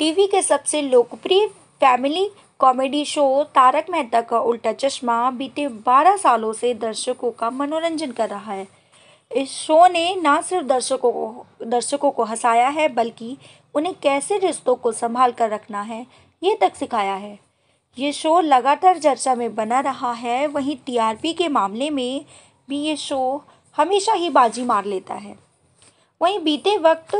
TV के सबसे लोकप्रिय family comedy show Taarak Mehta Ka Ooltah चश्मा बीते 12 सालों से दर्शकों का मनोरंजन कर रहा है इस शो ने ना सिर्फ दर्शकों को दर्शकों को हंसाया है बल्कि उन्हें कैसे रिश्तों को संभाल कर रखना है ये तक सिखाया है ये शो लगातार चर्चा में बना रहा है वहीं टीआरपी के मामले में भी ये शो हमेशा ही बाजी मार लेता है वहीं बीते वक्त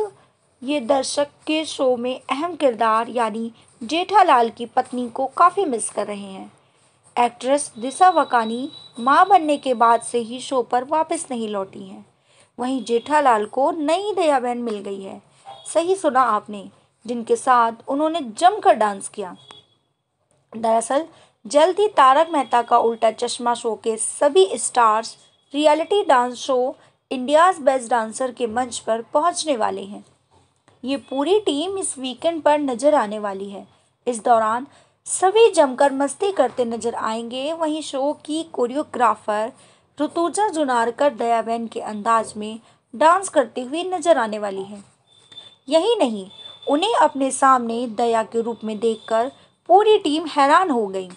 ये दर्शक के शो में अहम किरदार यानी जेठालाल की पत्नी को काफ़ी मिस कर रहे हैं एक्ट्रेस दिशा वकानी मां बनने के बाद से ही शो पर वापस नहीं लौटी हैं वहीं जेठालाल को नई दया बहन मिल गई है सही सुना आपने जिनके साथ उन्होंने जमकर डांस किया दरअसल जल्द ही तारक मेहता का उल्टा चश्मा शो के सभी stars reality dance show India's best dancer के मंच पर पहुंचने वाले हैं ये पूरी टीम इस वीकेंड पर नज़र आने वाली है इस दौरान सभी जमकर मस्ती करते नजर आएंगे वहीं शो की कोरियोग्राफर ऋतुजा जुनारकर दयाबेन के अंदाज में डांस करती हुई नजर आने वाली है यही नहीं उन्हें अपने सामने दया के रूप में देखकर पूरी टीम हैरान हो गई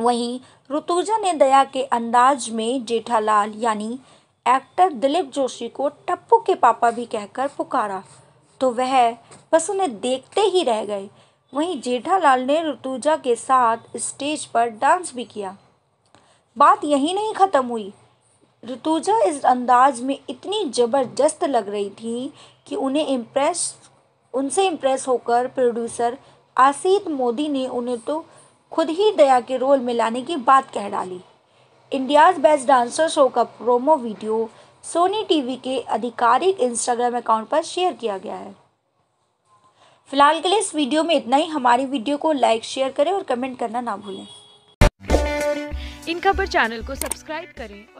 वहीं ऋतुजा ने दया के अंदाज में जेठालाल यानी एक्टर दिलीप जोशी को टप्पू के पापा भी कहकर पुकारा तो वह बस उन्हें देखते ही रह गए वहीं जेठालाल ने ऋतुजा के साथ स्टेज पर डांस भी किया बात यहीं नहीं ख़त्म हुई ऋतुजा इस अंदाज में इतनी ज़बरदस्त लग रही थी कि उन्हें इम्प्रेस उनसे इम्प्रेस होकर प्रोड्यूसर आसित मोदी ने उन्हें तो खुद ही दया के रोल में लाने की बात कह डाली इंडियाज़ बेस्ट डांसर शो का प्रोमो वीडियो सोनी टीवी के आधिकारिक इंस्टाग्राम अकाउंट पर शेयर किया गया है फिलहाल के लिए इस वीडियो में इतना ही हमारी वीडियो को लाइक शेयर करें और कमेंट करना ना भूलें इन खबर चैनल को सब्सक्राइब करें